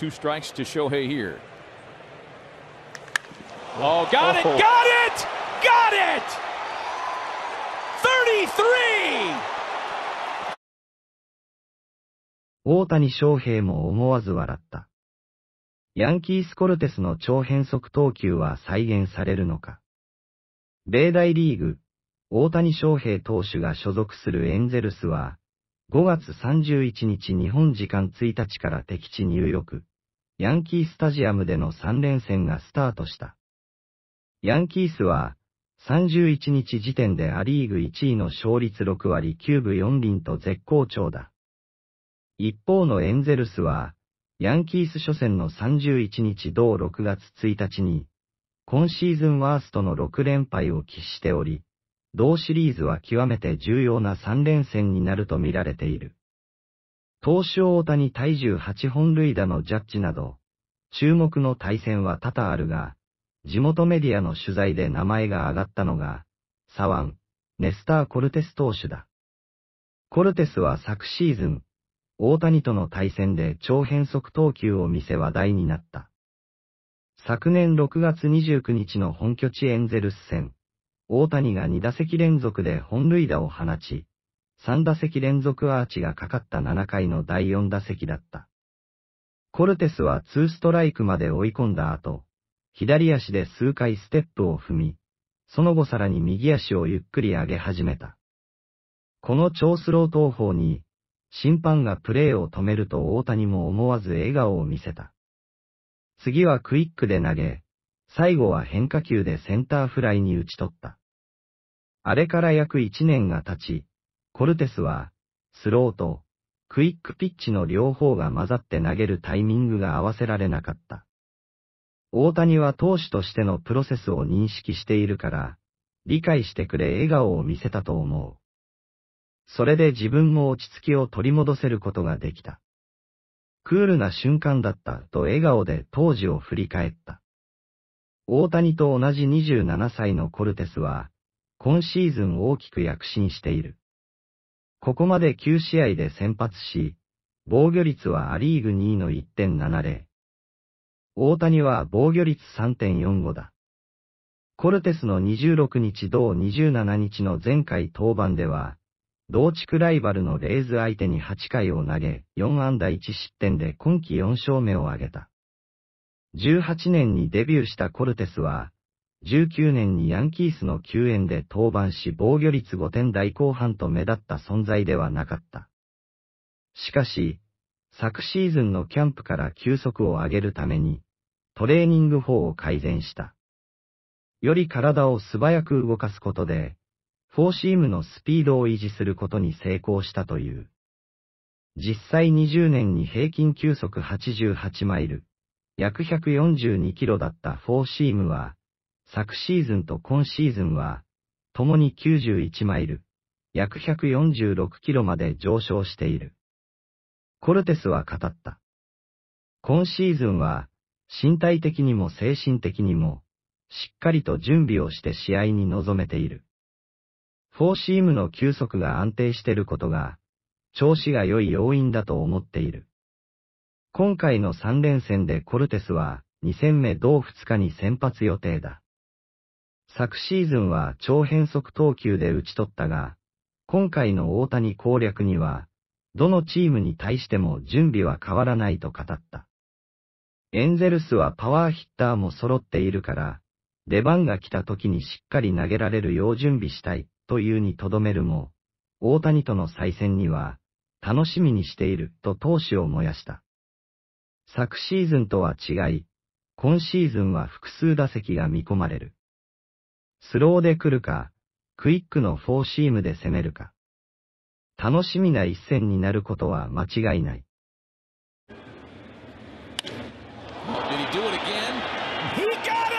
Two strikes to Shohei here. Oh, got it, got it, got it! 33! 大谷翔平も思わず笑った。ヤンキースコルテスの超変速投球は再現されるのか。米大リーグ、大谷翔平投手が所属するエンゼルスは、5月31日日本時間1日から敵地ニューヨーク、ヤンキースタジアムでの3連戦がスタートした。ヤンキースは、31日時点でア・リーグ1位の勝率6割9分4厘と絶好調だ。一方のエンゼルスは、ヤンキース初戦の31日同6月1日に、今シーズンワーストの6連敗を喫しており、同シリーズは極めて重要な3連戦になると見られている。投手大谷体重8本塁打のジャッジなど、注目の対戦は多々あるが、地元メディアの取材で名前が挙がったのが、サワン、ネスター・コルテス投手だ。コルテスは昨シーズン、大谷との対戦で超変速投球を見せ話題になった。昨年6月29日の本拠地エンゼルス戦、大谷が2打席連続で本塁打を放ち、3打席連続アーチがかかった7回の第4打席だった。コルテスは2ストライクまで追い込んだ後、左足で数回ステップを踏み、その後さらに右足をゆっくり上げ始めた。この超スロー投法に、審判がプレーを止めると大谷も思わず笑顔を見せた。次はクイックで投げ、最後は変化球でセンターフライに打ち取った。あれから約1年が経ち、コルテスは、スローと、クイックピッチの両方が混ざって投げるタイミングが合わせられなかった。大谷は投手としてのプロセスを認識しているから、理解してくれ笑顔を見せたと思う。それで自分も落ち着きを取り戻せることができた。クールな瞬間だったと笑顔で当時を振り返った。大谷と同じ27歳のコルテスは、今シーズン大きく躍進している。ここまで9試合で先発し、防御率はアリーグ2位の1.70。大谷は防御率3.45だ。コルテスの26日同27日の前回登板では、同地区ライバルのレイズ相手に8回を投げ、4安打1失点で今季4勝目を挙げた。18年にデビューしたコルテスは、19年にヤンキースの救援で登板し防御率5点台後半と目立った存在ではなかった。しかし、昨シーズンのキャンプから球速を上げるために、トレーニング法を改善した。より体を素早く動かすことで、フォーシームのスピードを維持することに成功したという。実際20年に平均球速88マイル、約142キロだったフォーシームは、昨シーズンと今シーズンは、共に91マイル、約146キロまで上昇している。コルテスは語った。今シーズンは、身体的にも精神的にも、しっかりと準備をして試合に臨めている。フォーシームの球速が安定していることが、調子が良い要因だと思っている。今回の3連戦でコルテスは2戦目同2日に先発予定だ。昨シーズンは超変速投球で打ち取ったが、今回の大谷攻略には、どのチームに対しても準備は変わらないと語った。エンゼルスはパワーヒッターも揃っているから、出番が来た時にしっかり投げられるよう準備したいというにとどめるも、大谷との再戦には、楽しみにしていると闘志を燃やした。昨シーズンとは違い、今シーズンは複数打席が見込まれる。スローで来るか、クイックのフォーシームで攻めるか。楽しみな一戦になることは間違いない。Did he do it again? He got it!